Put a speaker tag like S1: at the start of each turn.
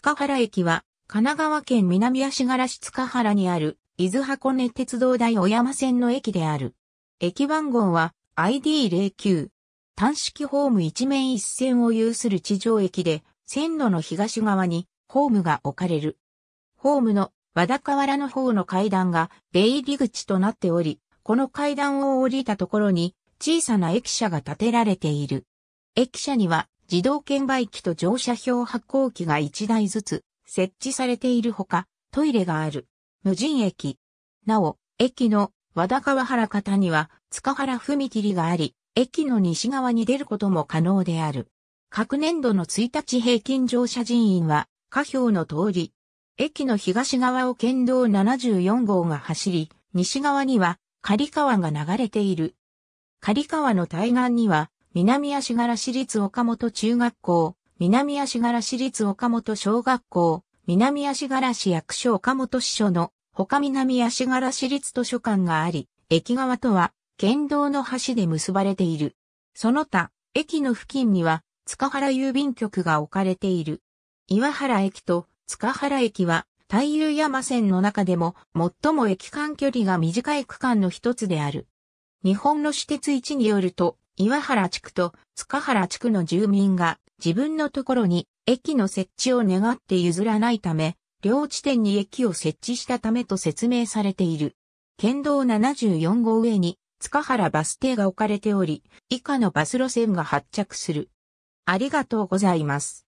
S1: 塚原駅は、神奈川県南足柄市塚原にある、伊豆箱根鉄道大小山線の駅である。駅番号は ID09。単式ホーム一面一線を有する地上駅で、線路の東側にホームが置かれる。ホームの和田河原の方の階段が出入り口となっており、この階段を降りたところに小さな駅舎が建てられている。駅舎には自動券売機と乗車票発行機が1台ずつ設置されているほか、トイレがある。無人駅。なお、駅の和田川原方には塚原踏切があり、駅の西側に出ることも可能である。各年度の1日平均乗車人員は、下表の通り、駅の東側を県道74号が走り、西側には、刈川が流れている。刈川の対岸には、南足柄市立岡本中学校、南足柄市立岡本小学校、南足柄市役所岡本支所の他南足柄市立図書館があり、駅側とは県道の橋で結ばれている。その他、駅の付近には塚原郵便局が置かれている。岩原駅と塚原駅は太遊山線の中でも最も駅間距離が短い区間の一つである。日本の私鉄1によると、岩原地区と塚原地区の住民が自分のところに駅の設置を願って譲らないため、両地点に駅を設置したためと説明されている。県道74号上に塚原バス停が置かれており、以下のバス路線が発着する。ありがとうございます。